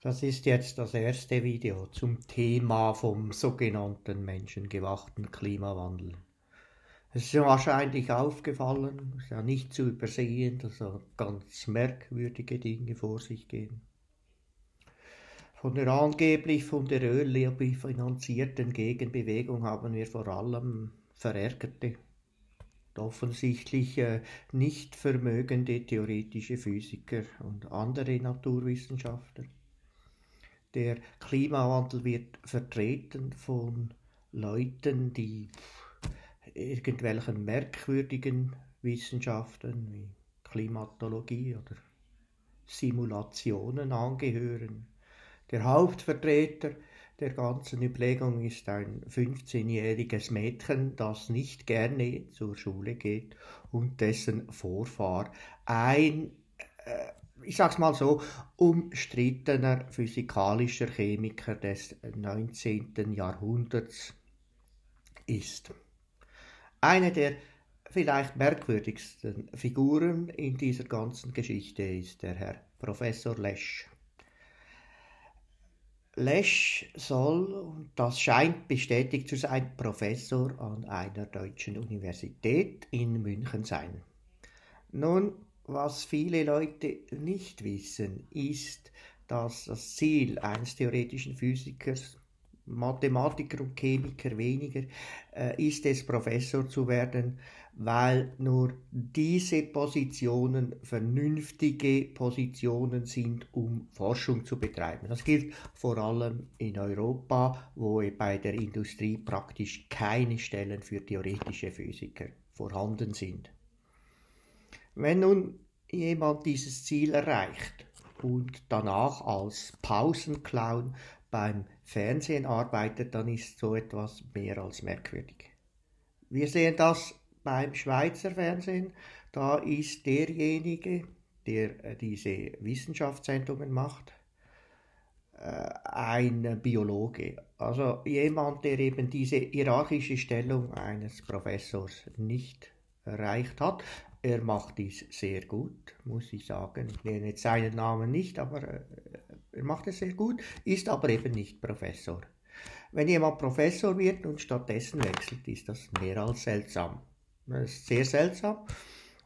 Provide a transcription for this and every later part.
Das ist jetzt das erste Video zum Thema vom sogenannten menschengewachten Klimawandel. Es ist wahrscheinlich aufgefallen, ist ja nicht zu übersehen, dass da ganz merkwürdige Dinge vor sich gehen. Von der angeblich von der Öllobby finanzierten Gegenbewegung haben wir vor allem verärgerte offensichtlich äh, nicht vermögende theoretische Physiker und andere Naturwissenschaftler. Der Klimawandel wird vertreten von Leuten, die irgendwelchen merkwürdigen Wissenschaften wie Klimatologie oder Simulationen angehören. Der Hauptvertreter der ganzen Überlegung ist ein 15-jähriges Mädchen, das nicht gerne zur Schule geht und dessen Vorfahr ein äh, ich sage es mal so, umstrittener physikalischer Chemiker des 19. Jahrhunderts ist. Eine der vielleicht merkwürdigsten Figuren in dieser ganzen Geschichte ist der Herr Professor Lesch. Lesch soll, und das scheint bestätigt zu sein, Professor an einer deutschen Universität in München sein. Nun, was viele Leute nicht wissen, ist, dass das Ziel eines theoretischen Physikers, Mathematiker und Chemiker weniger, äh, ist es, Professor zu werden, weil nur diese Positionen vernünftige Positionen sind, um Forschung zu betreiben. Das gilt vor allem in Europa, wo e bei der Industrie praktisch keine Stellen für theoretische Physiker vorhanden sind. Wenn nun jemand dieses Ziel erreicht und danach als Pausenclown beim Fernsehen arbeitet, dann ist so etwas mehr als merkwürdig. Wir sehen das beim Schweizer Fernsehen. Da ist derjenige, der äh, diese Wissenschaftssendungen macht, äh, ein Biologe. Also jemand, der eben diese hierarchische Stellung eines Professors nicht erreicht hat, er macht dies sehr gut, muss ich sagen. Ich nenne jetzt seinen Namen nicht, aber äh, er macht es sehr gut, ist aber eben nicht Professor. Wenn jemand Professor wird und stattdessen wechselt, ist das mehr als seltsam. Das ist sehr seltsam.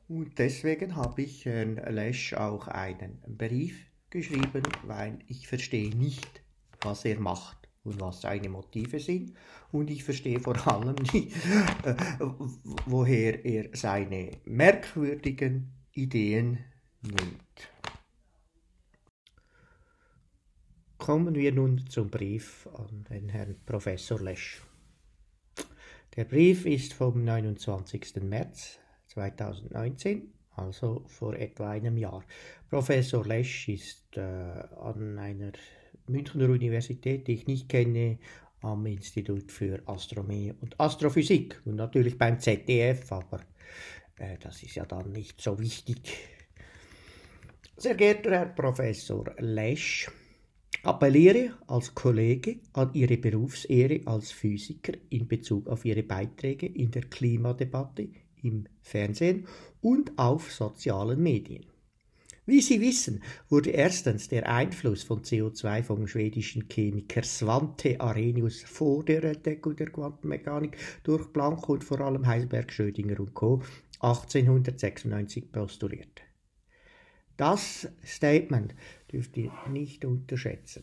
Und deswegen habe ich Herrn Lesch auch einen Brief geschrieben, weil ich verstehe nicht, was er macht und was seine Motive sind. Und ich verstehe vor allem nicht, äh, woher er seine merkwürdigen Ideen nimmt. Kommen wir nun zum Brief an den Herrn Professor Lesch. Der Brief ist vom 29. März 2019, also vor etwa einem Jahr. Professor Lesch ist äh, an einer Münchner Universität, die ich nicht kenne, am Institut für Astronomie und Astrophysik und natürlich beim ZDF, aber äh, das ist ja dann nicht so wichtig. Sehr geehrter Herr Professor Lesch, appelliere als Kollege an Ihre Berufsehre als Physiker in Bezug auf Ihre Beiträge in der Klimadebatte, im Fernsehen und auf sozialen Medien. Wie Sie wissen, wurde erstens der Einfluss von CO2 vom schwedischen Chemiker Svante Arrhenius vor der Entdeckung der Quantenmechanik durch Planck und vor allem Heisenberg, Schrödinger und Co. 1896 postuliert. Das Statement dürft ihr nicht unterschätzen,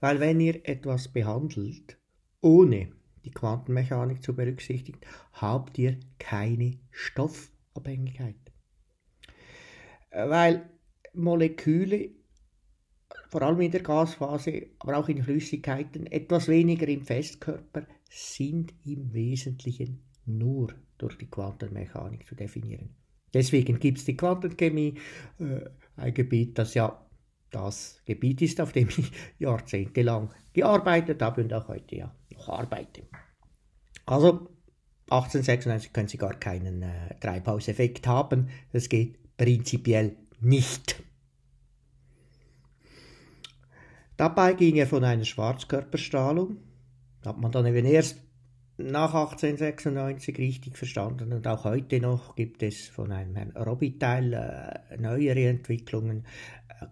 weil wenn ihr etwas behandelt, ohne die Quantenmechanik zu berücksichtigen, habt ihr keine Stoffabhängigkeit. Weil Moleküle, vor allem in der Gasphase, aber auch in Flüssigkeiten, etwas weniger im Festkörper, sind im Wesentlichen nur durch die Quantenmechanik zu definieren. Deswegen gibt es die Quantenchemie, äh, ein Gebiet, das ja das Gebiet ist, auf dem ich jahrzehntelang gearbeitet habe und auch heute ja noch arbeite. Also 1896 können Sie gar keinen äh, Treibhauseffekt haben. Das geht prinzipiell nicht. Dabei ging er von einer Schwarzkörperstrahlung, hat man dann eben erst nach 1896 richtig verstanden und auch heute noch gibt es von einem Herrn Robitaille äh, neuere Entwicklungen,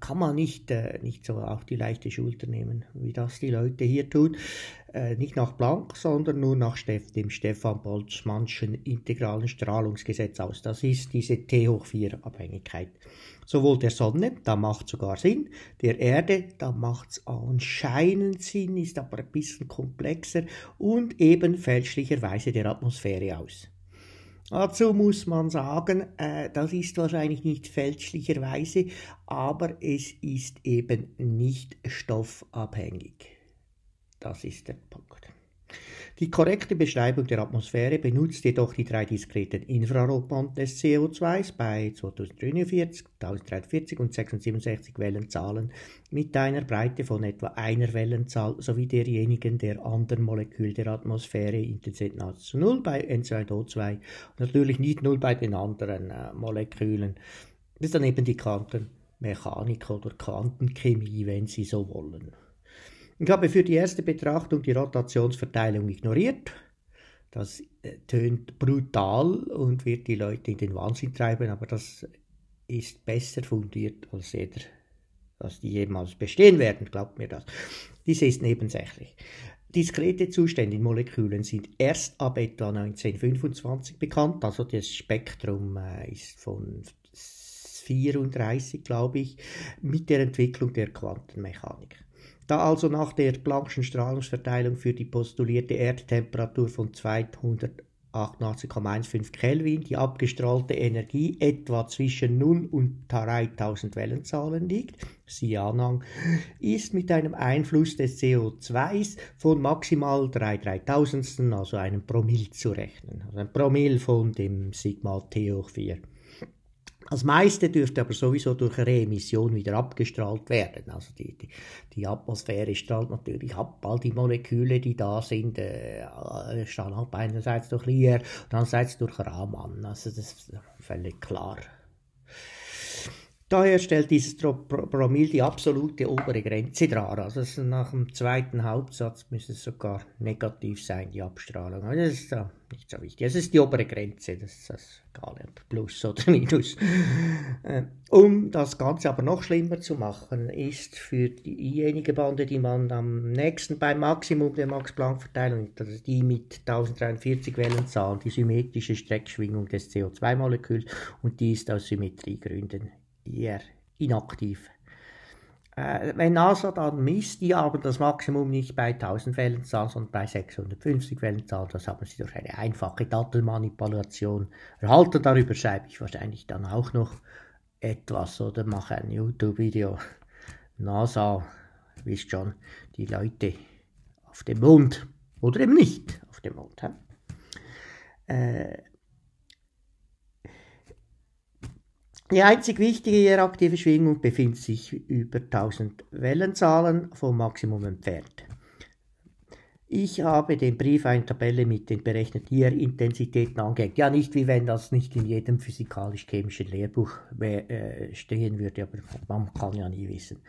kann man nicht, äh, nicht so auf die leichte Schulter nehmen, wie das die Leute hier tun. Äh, nicht nach Planck, sondern nur nach Steff, dem Stefan Boltzmannschen integralen Strahlungsgesetz aus. Das ist diese T hoch 4 Abhängigkeit. Sowohl der Sonne, da macht sogar Sinn, der Erde, da macht es anscheinend Sinn, ist aber ein bisschen komplexer und eben fälschlicherweise der Atmosphäre aus. Dazu muss man sagen, äh, das ist wahrscheinlich nicht fälschlicherweise, aber es ist eben nicht stoffabhängig. Das ist der Punkt. Die korrekte Beschreibung der Atmosphäre benutzt jedoch die drei diskreten Infrarotbanden des co 2 bei 2043, 1040 und 66 Wellenzahlen mit einer Breite von etwa einer Wellenzahl sowie derjenigen der anderen Moleküle der Atmosphäre Intensität nahezu zu Null bei N2O2 und natürlich nicht Null bei den anderen äh, Molekülen. Das ist dann eben die Quantenmechanik oder Quantenchemie, wenn Sie so wollen. Ich habe für die erste Betrachtung die Rotationsverteilung ignoriert. Das äh, tönt brutal und wird die Leute in den Wahnsinn treiben, aber das ist besser fundiert als jeder, dass die jemals bestehen werden, glaubt mir das. Dies ist nebensächlich. Diskrete Zustände in Molekülen sind erst ab etwa 1925 bekannt, also das Spektrum äh, ist von 34, glaube ich, mit der Entwicklung der Quantenmechanik. Da also nach der Planck'schen Strahlungsverteilung für die postulierte Erdtemperatur von 288,15 Kelvin die abgestrahlte Energie etwa zwischen 0 und 3000 Wellenzahlen liegt, siehe Anhang, ist mit einem Einfluss des CO2s von maximal 3,3000, also einem Promille zu rechnen. Also ein Promille von dem Sigma T hoch 4. Das meiste dürfte aber sowieso durch eine Emission wieder abgestrahlt werden. Also die, die, die, Atmosphäre strahlt natürlich ab, all die Moleküle, die da sind, äh, äh strahlen ab halt einerseits durch Lier und andererseits durch Rahmen. Also das ist völlig klar. Daher stellt dieses Promil die absolute obere Grenze dar. Also nach dem zweiten Hauptsatz müsste es sogar negativ sein, die Abstrahlung. Aber das ist nicht so wichtig. Es ist die obere Grenze, das ist das egal, ob Plus oder Minus. Äh, um das Ganze aber noch schlimmer zu machen, ist für diejenige Bande, die man am nächsten beim Maximum der Max-Planck-Verteilung, also die mit 1043 Wellenzahlen, die symmetrische Streckschwingung des CO2-Moleküls und die ist aus Symmetriegründen eher inaktiv. Äh, wenn NASA dann misst, die aber das Maximum nicht bei 1000 Wellenzahl, sondern bei 650 Wellenzahl. Das haben sie durch eine einfache Datenmanipulation erhalten. Darüber schreibe ich wahrscheinlich dann auch noch etwas oder mache ein YouTube-Video. NASA, wisst schon, die Leute auf dem Mond oder eben nicht auf dem Mond. Äh, Die einzig wichtige hier aktive Schwingung befindet sich über 1000 Wellenzahlen vom Maximum entfernt. Ich habe den Brief eine Tabelle mit den berechneten Intensitäten angehängt. Ja, nicht wie wenn das nicht in jedem physikalisch-chemischen Lehrbuch äh, stehen würde, aber man kann ja nie wissen.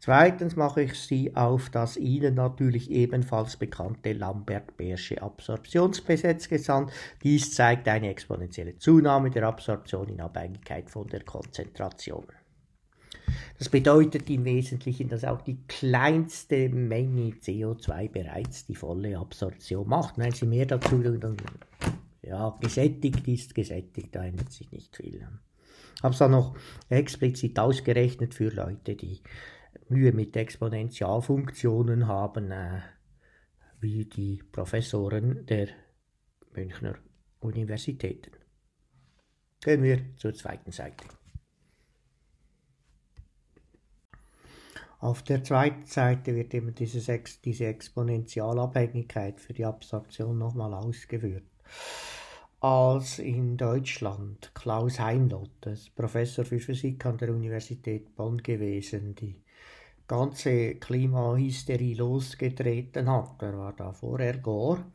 Zweitens mache ich Sie auf das Ihnen natürlich ebenfalls bekannte Lambert-Beersche Absorptionsgesetz gesandt. Dies zeigt eine exponentielle Zunahme der Absorption in Abhängigkeit von der Konzentration. Das bedeutet im Wesentlichen, dass auch die kleinste Menge CO2 bereits die volle Absorption macht. Wenn Sie mehr dazu dann, ja, gesättigt ist, gesättigt, da ändert sich nicht viel. Ich habe es dann noch explizit ausgerechnet für Leute, die Mühe mit Exponentialfunktionen haben, äh, wie die Professoren der Münchner Universitäten. Gehen wir zur zweiten Seite. Auf der zweiten Seite wird eben dieses Ex diese Exponentialabhängigkeit für die Abstraktion nochmal ausgeführt. Als in Deutschland Klaus Heinlottes, Professor für Physik an der Universität Bonn gewesen, die ganze Klimahysterie losgetreten hat. Er war da vorher Gore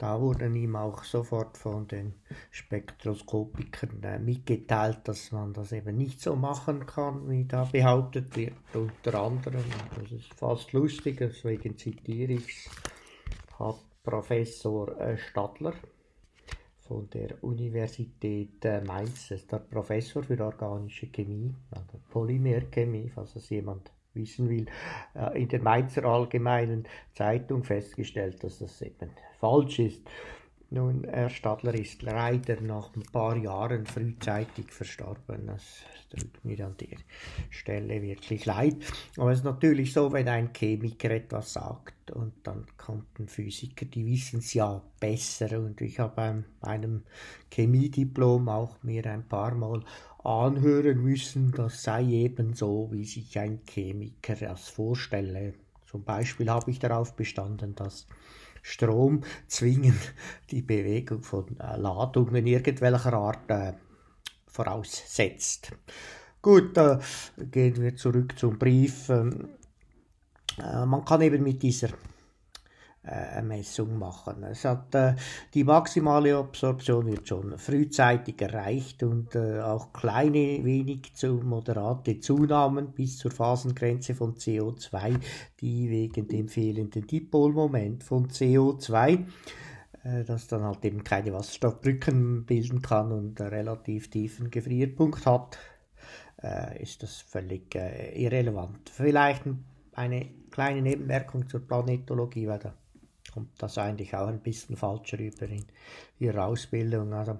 da wurde ihm auch sofort von den Spektroskopikern äh, mitgeteilt, dass man das eben nicht so machen kann, wie da behauptet wird, unter anderem. Das ist fast lustig, deswegen zitiere ich es, hat Professor äh, Stadler von der Universität äh, Mainz, ist der Professor für organische Chemie, also Polymerchemie, falls das jemand wissen will, äh, in der Mainzer Allgemeinen Zeitung festgestellt, dass das eben falsch ist. Nun, Herr Stadler ist leider nach ein paar Jahren frühzeitig verstorben. Das tut mir an der Stelle wirklich leid. Aber es ist natürlich so, wenn ein Chemiker etwas sagt und dann kommt ein Physiker, die wissen es ja besser. Und ich habe bei meinem Chemiediplom auch mir ein paar Mal anhören müssen, das sei eben so, wie sich ein Chemiker das vorstelle. Zum Beispiel habe ich darauf bestanden, dass Strom zwingend die Bewegung von Ladungen irgendwelcher Art äh, voraussetzt. Gut, äh, gehen wir zurück zum Brief. Ähm, äh, man kann eben mit dieser äh, eine Messung machen. Es hat, äh, die maximale Absorption wird schon frühzeitig erreicht und äh, auch kleine, wenig zu moderate Zunahmen bis zur Phasengrenze von CO2, die wegen dem fehlenden Dipolmoment von CO2 äh, das dann halt eben keine Wasserstoffbrücken bilden kann und einen relativ tiefen Gefrierpunkt hat, äh, ist das völlig äh, irrelevant. Vielleicht eine kleine Nebenmerkung zur Planetologie, weil da kommt das eigentlich auch ein bisschen falsch rüber in ihrer Ausbildung. Also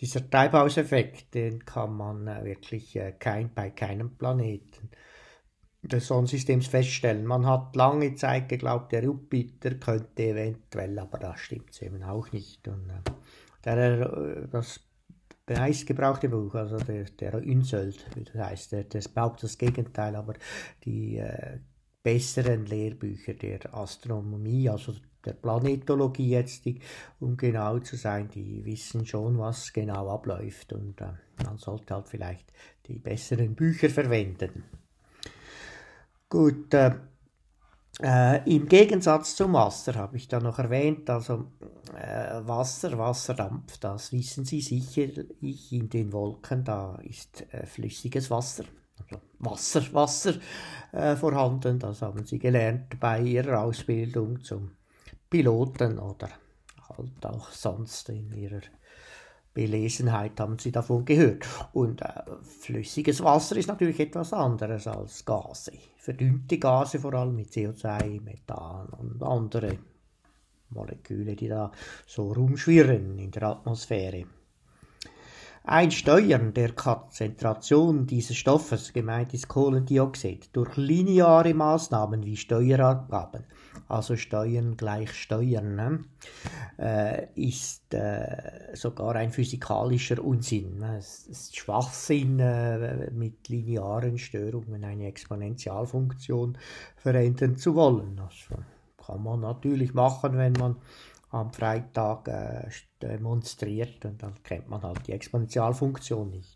dieser Treibhauseffekt, den kann man äh, wirklich äh, kein, bei keinem Planeten des Sonnensystems feststellen. Man hat lange Zeit geglaubt, der Jupiter könnte eventuell, aber da stimmt es eben auch nicht. Und äh, der, das meistgebrauchte Buch, also der, der Insult, das heißt, der, das behauptet das Gegenteil, aber die äh, besseren Lehrbücher der Astronomie, also der Planetologie jetzt, um genau zu sein, die wissen schon, was genau abläuft und äh, man sollte halt vielleicht die besseren Bücher verwenden. Gut, äh, äh, im Gegensatz zum Wasser habe ich da noch erwähnt, also äh, Wasser, Wasserdampf, das wissen Sie sicher, ich in den Wolken, da ist äh, flüssiges Wasser, also Wasser, Wasser äh, vorhanden, das haben Sie gelernt bei Ihrer Ausbildung zum Piloten oder halt auch sonst in ihrer Belesenheit haben sie davon gehört. Und äh, flüssiges Wasser ist natürlich etwas anderes als Gase. Verdünnte Gase vor allem mit CO2, Methan und andere Moleküle, die da so rumschwirren in der Atmosphäre. Ein Steuern der Konzentration dieses Stoffes, gemeint ist Kohlendioxid, durch lineare Maßnahmen wie Steuerabgaben also Steuern gleich Steuern, ne? äh, ist äh, sogar ein physikalischer Unsinn. Ne? Es ist Schwachsinn, äh, mit linearen Störungen eine Exponentialfunktion verändern zu wollen. Das also kann man natürlich machen, wenn man am Freitag äh, demonstriert und dann kennt man halt die Exponentialfunktion nicht.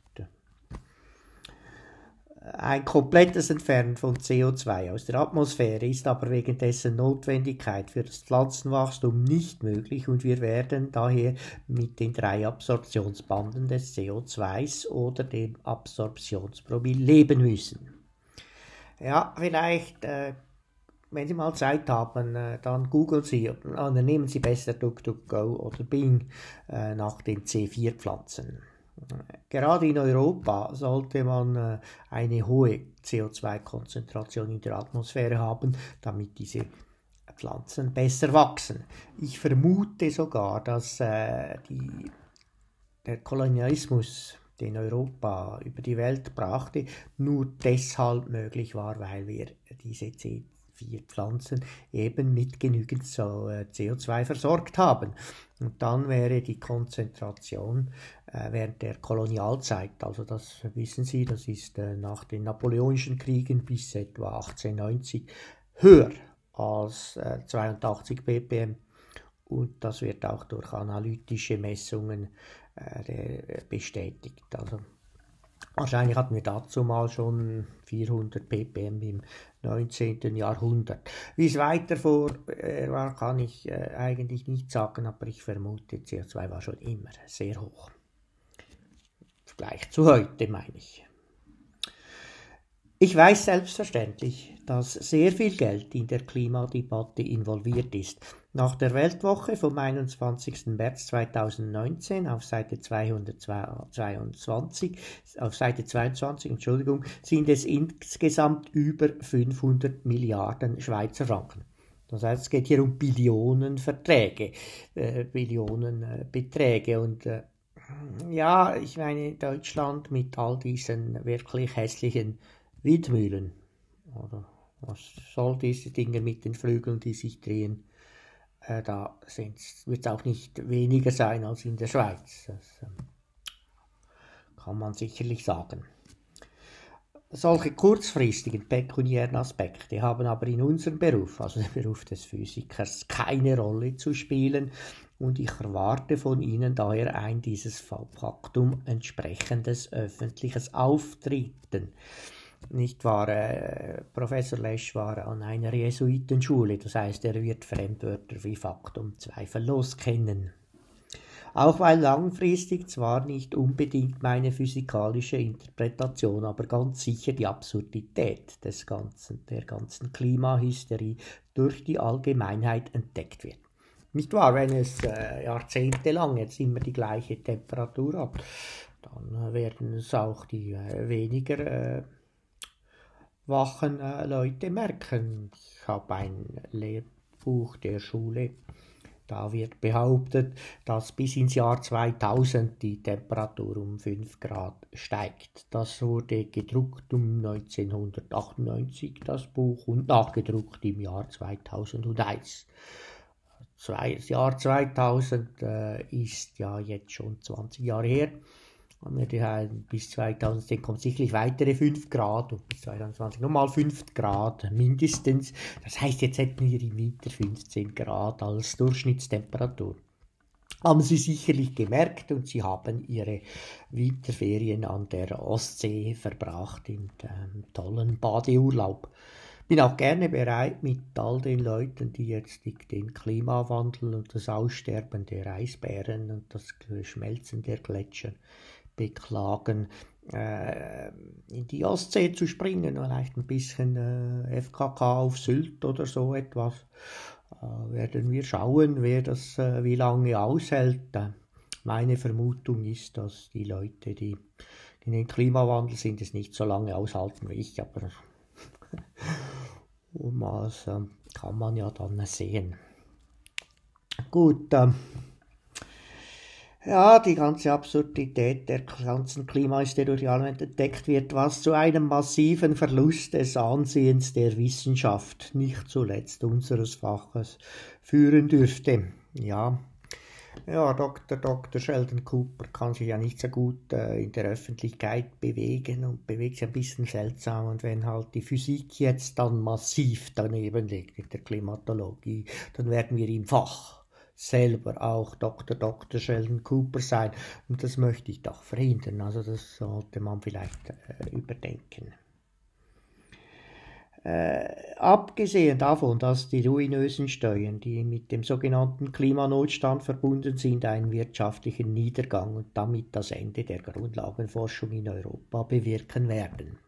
Ein komplettes Entfernen von CO2 aus der Atmosphäre ist aber wegen dessen Notwendigkeit für das Pflanzenwachstum nicht möglich und wir werden daher mit den drei Absorptionsbanden des CO2s oder dem Absorptionspromille leben müssen. Ja, vielleicht, äh, wenn Sie mal Zeit haben, äh, dann googeln Sie oder äh, nehmen Sie besser DuckDuckGo oder Bing äh, nach den C4-Pflanzen. Gerade in Europa sollte man äh, eine hohe CO2-Konzentration in der Atmosphäre haben, damit diese Pflanzen besser wachsen. Ich vermute sogar, dass äh, die, der Kolonialismus, den Europa über die Welt brachte, nur deshalb möglich war, weil wir diese C4-Pflanzen eben mit genügend äh, CO2 versorgt haben. Und dann wäre die Konzentration äh, während der Kolonialzeit. Also das wissen Sie, das ist äh, nach den Napoleonischen Kriegen bis etwa 1890 höher als 82 äh, ppm und das wird auch durch analytische Messungen bestätigt. Also wahrscheinlich hatten wir dazu mal schon 400 ppm im 19. Jahrhundert. Wie es weiter vor war, kann ich eigentlich nicht sagen, aber ich vermute, CO2 war schon immer sehr hoch. Vergleich zu heute, meine ich. Ich weiß selbstverständlich, dass sehr viel Geld in der Klimadebatte involviert ist. Nach der Weltwoche vom 21. März 2019 auf Seite 222, auf Seite 22, Entschuldigung, sind es insgesamt über 500 Milliarden Schweizer Franken. Das heißt, es geht hier um Billionen Verträge, äh, Billionen äh, Beträge und äh, ja, ich meine, Deutschland mit all diesen wirklich hässlichen Windmühlen. Oder was soll diese Dinge mit den Flügeln, die sich drehen? Äh, da wird es auch nicht weniger sein als in der Schweiz. Das ähm, kann man sicherlich sagen. Solche kurzfristigen pekuniären Aspekte haben aber in unserem Beruf, also dem Beruf des Physikers, keine Rolle zu spielen, und ich erwarte von Ihnen daher ein dieses Faktum entsprechendes öffentliches Auftreten. Nicht wahr, äh, Professor Lesch war an einer Jesuitenschule, das heißt, er wird Fremdwörter wie Faktum zweifellos kennen. Auch weil langfristig zwar nicht unbedingt meine physikalische Interpretation, aber ganz sicher die Absurdität des ganzen, der ganzen Klimahysterie durch die Allgemeinheit entdeckt wird. Nicht wahr, wenn es äh, jahrzehntelang jetzt immer die gleiche Temperatur hat, dann äh, werden es auch die äh, weniger äh, wachen äh, Leute merken. Ich habe ein Lehrbuch der Schule. Da wird behauptet, dass bis ins Jahr 2000 die Temperatur um 5 Grad steigt. Das wurde gedruckt um 1998, das Buch, und nachgedruckt im Jahr 2001 zwei, das Jahr 2000 äh, ist ja jetzt schon 20 Jahre her. Und wir haben bis 2010 kommen sicherlich weitere 5 Grad und bis 2020 nochmal 5 Grad mindestens. Das heißt, jetzt hätten wir im Winter 15 Grad als Durchschnittstemperatur. Haben Sie sicherlich gemerkt und Sie haben Ihre Winterferien an der Ostsee verbracht in einem tollen Badeurlaub bin auch gerne bereit, mit all den Leuten, die jetzt den Klimawandel und das Aussterben der Eisbären und das Schmelzen der Gletscher beklagen, äh, in die Ostsee zu springen, vielleicht ein bisschen äh, FKK auf Sylt oder so etwas. Äh, werden wir schauen, wer das wie lange aushält. Meine Vermutung ist, dass die Leute, die gegen den Klimawandel sind, es nicht so lange aushalten wie ich, aber und das also, äh, kann man ja dann sehen. Gut, äh, ja, die ganze Absurdität der ganzen klimahysterie entdeckt wird, was zu einem massiven Verlust des Ansehens der Wissenschaft, nicht zuletzt unseres Faches, führen dürfte. Ja, ja, Dr. Dr. Sheldon Cooper kann sich ja nicht so gut äh, in der Öffentlichkeit bewegen und bewegt sich ein bisschen seltsam. Und wenn halt die Physik jetzt dann massiv daneben liegt mit der Klimatologie, dann werden wir im Fach selber auch Dr. Dr. Sheldon Cooper sein. Und das möchte ich doch verhindern. Also das sollte man vielleicht äh, überdenken. Äh, abgesehen davon, dass die ruinösen Steuern, die mit dem sogenannten Klimanotstand verbunden sind, einen wirtschaftlichen Niedergang und damit das Ende der Grundlagenforschung in Europa bewirken werden.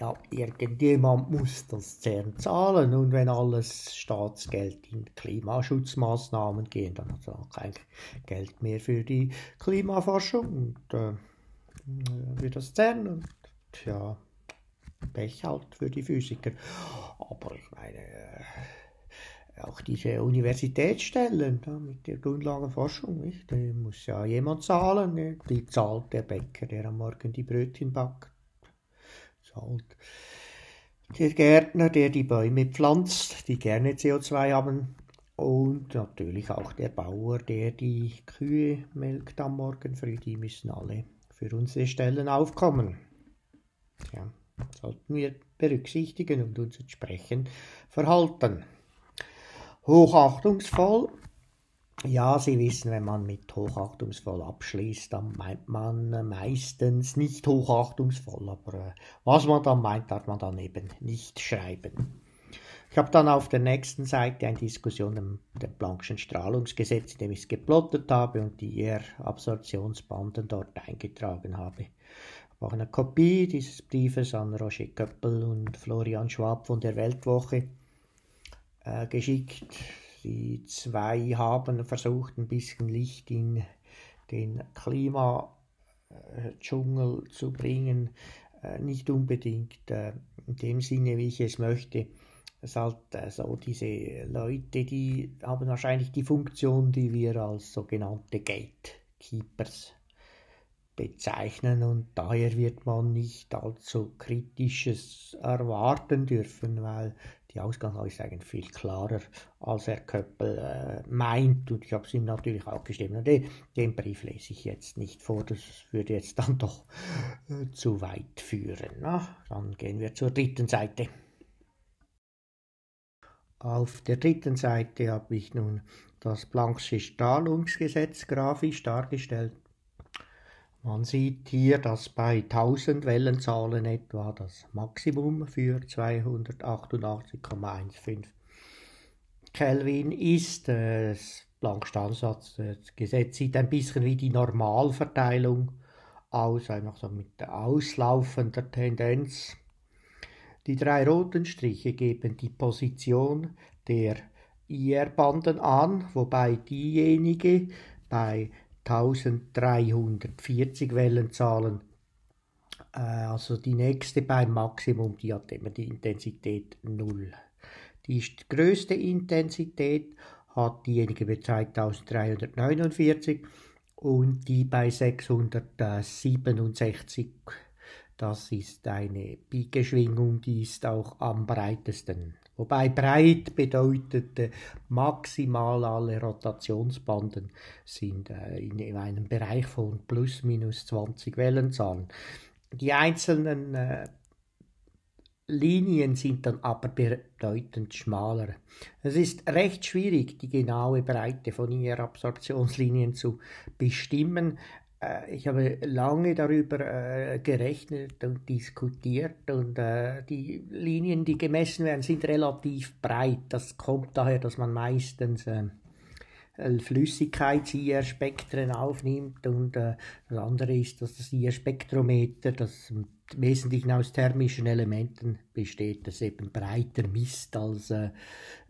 Ja, irgendjemand muss das CERN zahlen und wenn alles Staatsgeld in Klimaschutzmaßnahmen geht, dann hat auch kein Geld mehr für die Klimaforschung und äh, für das CERN und ja, Pech halt für die Physiker. Aber ich meine, äh, auch diese Universitätsstellen da, mit der Grundlagenforschung, nicht? Da muss ja jemand zahlen. Nicht? Die zahlt der Bäcker, der am Morgen die Brötchen backt. Zahlt der Gärtner, der die Bäume pflanzt, die gerne CO2 haben. Und natürlich auch der Bauer, der die Kühe melkt am Morgen früh. Die müssen alle für unsere Stellen aufkommen. Ja sollten wir berücksichtigen und uns entsprechend verhalten. Hochachtungsvoll. Ja, Sie wissen, wenn man mit hochachtungsvoll abschließt, dann meint man äh, meistens nicht hochachtungsvoll, aber äh, was man dann meint, darf man dann eben nicht schreiben. Ich habe dann auf der nächsten Seite eine Diskussion um dem Planck'schen Strahlungsgesetz, in dem ich es geplottet habe und die R-Absorptionsbanden dort eingetragen habe. Auch eine Kopie dieses Briefes an Roger Köppel und Florian Schwab von der Weltwoche äh, geschickt. Die zwei haben versucht, ein bisschen Licht in den Klimadschungel zu bringen. Äh, nicht unbedingt äh, in dem Sinne, wie ich es möchte. Es halt äh, so diese Leute, die haben wahrscheinlich die Funktion, die wir als sogenannte Gatekeepers haben bezeichnen und daher wird man nicht allzu Kritisches erwarten dürfen, weil die Ausgangslage ist eigentlich viel klarer, als Herr Köppel äh, meint. Und ich habe es ihm natürlich auch gestimmt. Den, den, Brief lese ich jetzt nicht vor, das würde jetzt dann doch äh, zu weit führen. Na, dann gehen wir zur dritten Seite. Auf der dritten Seite habe ich nun das Planck'sche Strahlungsgesetz grafisch dargestellt man sieht hier, dass bei 1000 Wellenzahlen etwa das Maximum für 288,15 Kelvin ist. Äh, das Planck-Standardsatz, äh, das Gesetz sieht ein bisschen wie die Normalverteilung aus, einfach so mit auslaufender Tendenz. Die drei roten Striche geben die Position der IR-Banden an, wobei diejenige bei 1340 Wellenzahlen. Äh, also die nächste beim Maximum, die hat immer die Intensität 0. Die größte Intensität hat diejenige bei 2349 und die bei 667. Das ist eine Pikeschwingung, die ist auch am breitesten. Wobei breit bedeutet, äh, maximal alle Rotationsbanden sind äh, in einem Bereich von plus minus 20 Wellenzahlen. Die einzelnen äh, Linien sind dann aber bedeutend schmaler. Es ist recht schwierig, die genaue Breite von Absorptionslinien zu bestimmen, äh, ich habe lange darüber äh, gerechnet und diskutiert und äh, die Linien, die gemessen werden, sind relativ breit. Das kommt daher, dass man meistens ähm, Flüssigkeits-IR-Spektren aufnimmt und das andere ist, dass das IR-Spektrometer, das wesentlich aus thermischen Elementen besteht. Das eben breiter misst, als äh,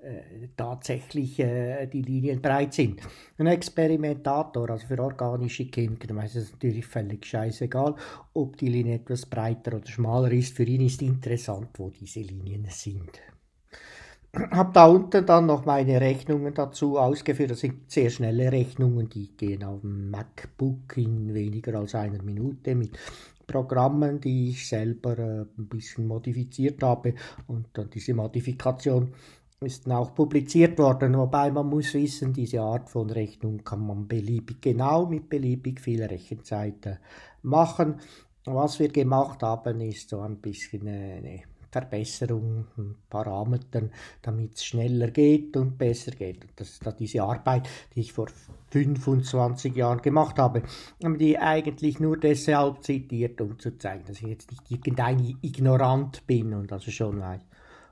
äh, tatsächlich äh, die Linien breit sind. Ein Experimentator, also für organische Chemiker, dem ist es natürlich völlig scheißegal, ob die Linie etwas breiter oder schmaler ist. Für ihn ist interessant, wo diese Linien sind Ich habe da unten dann noch meine Rechnungen dazu ausgeführt. Das sind sehr schnelle Rechnungen, die gehen auf dem MacBook in weniger als einer Minute mit Programmen, die ich selber äh, ein bisschen modifiziert habe. Und dann diese Modifikation ist dann auch publiziert worden. Wobei man muss wissen, diese Art von Rechnung kann man beliebig genau mit beliebig viel Rechenzeit machen. Was wir gemacht haben, ist so ein bisschen eine Verbesserung Parametern, damit es schneller geht und besser geht. Und das ist da diese Arbeit, die ich vor 25 Jahren gemacht habe, die eigentlich nur deshalb zitiert, um zu zeigen, dass ich jetzt nicht irgendein Ignorant bin und also schon weiß,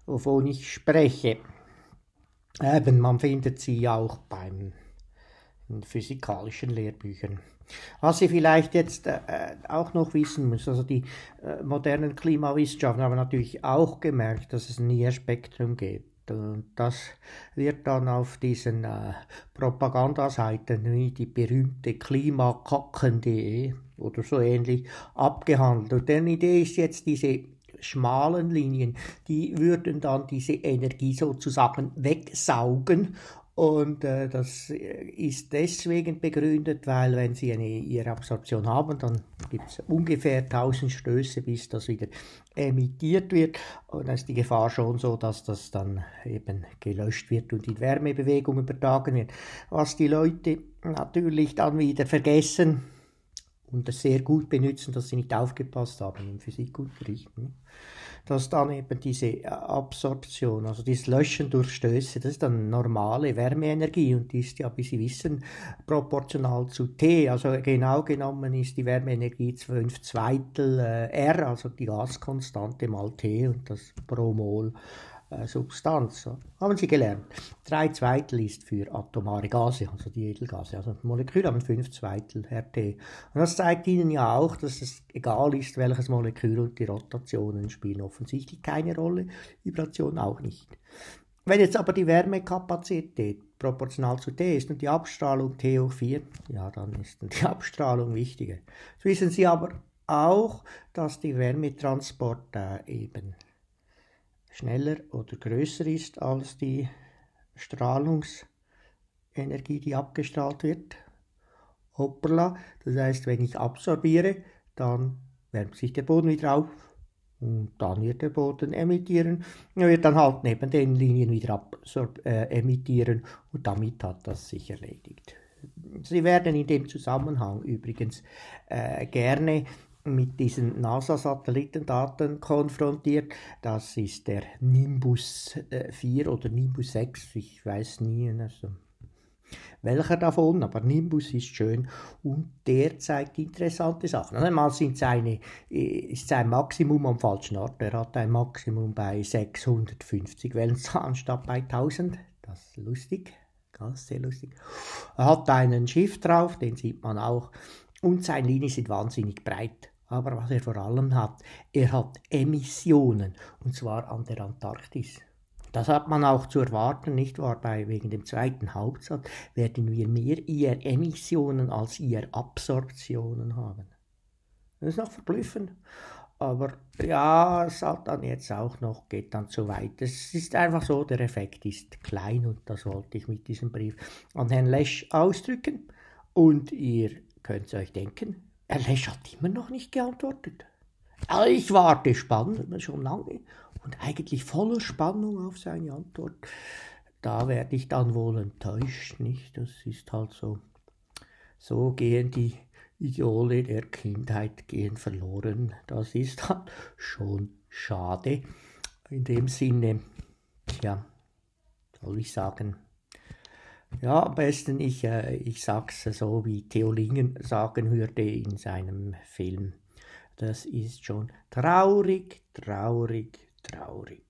wovon ich spreche. Eben, man findet sie auch beim in physikalischen Lehrbüchern. Was Sie vielleicht jetzt äh, auch noch wissen müssen, also die äh, modernen Klimawissenschaften haben natürlich auch gemerkt, dass es ein IR-Spektrum gibt. Und das wird dann auf diesen äh, Propagandaseiten wie die berühmte klimakacken.de oder so ähnlich abgehandelt. Und deren Idee ist jetzt diese schmalen Linien, die würden dann diese Energie sozusagen wegsaugen und äh, das ist deswegen begründet, weil wenn Sie eine, Ihre Absorption haben, dann gibt es ungefähr 1000 Stöße, bis das wieder emittiert wird. Und dann ist die Gefahr schon so, dass das dann eben gelöscht wird und in Wärmebewegung übertragen wird. Was die Leute natürlich dann wieder vergessen, und das sehr gut benutzen, dass sie nicht aufgepasst haben im Physikunterricht. Ne? Dass dann eben diese äh, Absorption, also dieses Löschen durch Stöße, das ist dann normale Wärmeenergie und die ist ja, wie Sie wissen, proportional zu T. Also genau genommen ist die Wärmeenergie 5 Zweitel äh, R, also die Gaskonstante mal T und das pro Mol äh, Substanz. Haben Sie gelernt. Drei Zweitel ist für atomare Gase, also die Edelgase. Also Moleküle haben fünf Zweitel RT. Und das zeigt Ihnen ja auch, dass es egal ist, welches Molekül und die Rotationen spielen offensichtlich keine Rolle, Vibration auch nicht. Wenn jetzt aber die Wärmekapazität proportional zu T ist und die Abstrahlung T hoch 4, ja, dann ist die Abstrahlung wichtiger. Jetzt wissen Sie aber auch, dass die Wärmetransport eben schneller oder größer ist als die Strahlungsenergie, die abgestrahlt wird. Hoppla, das heißt, wenn ich absorbiere, dann wärmt sich der Boden wieder auf und dann wird der Boden emittieren. Er wird dann halt neben den Linien wieder absorb äh, emittieren und damit hat das sich erledigt. Sie werden in dem Zusammenhang übrigens äh, gerne mit diesen NASA-Satellitendaten konfrontiert. Das ist der Nimbus 4 äh, oder Nimbus 6, ich weiß nie. Also welcher davon, aber Nimbus ist schön und der zeigt interessante Sachen. Einmal sind seine, äh, ist sein Maximum am falschen Ort. Er hat ein Maximum bei 650 Wellenzahlen statt bei 1000. Das ist lustig, ganz sehr lustig. Er hat einen Schiff drauf, den sieht man auch. Und seine Linien sind wahnsinnig breit. Aber was er vor allem hat, er hat Emissionen, und zwar an der Antarktis. Das hat man auch zu erwarten, nicht wahr? Bei, wegen dem zweiten Hauptsatz werden wir mehr IR-Emissionen als IR-Absorptionen haben. Das ist noch verblüffend. Aber ja, es hat dann jetzt auch noch, geht dann zu weit. Es ist einfach so, der Effekt ist klein und das wollte ich mit diesem Brief an Herrn Lesch ausdrücken. Und ihr könnt es euch denken, Erlesch hat immer noch nicht geantwortet. Ich warte spannend, schon lange und eigentlich voller Spannung auf seine Antwort. Da werde ich dann wohl enttäuscht, nicht? Das ist halt so. So gehen die Idole der Kindheit gehen verloren. Das ist halt schon schade. In dem Sinne, ja, soll ich sagen, ja, am besten ich, äh, ich sag's so, wie Theo Lingen sagen würde in seinem Film. Das ist schon traurig, traurig, traurig.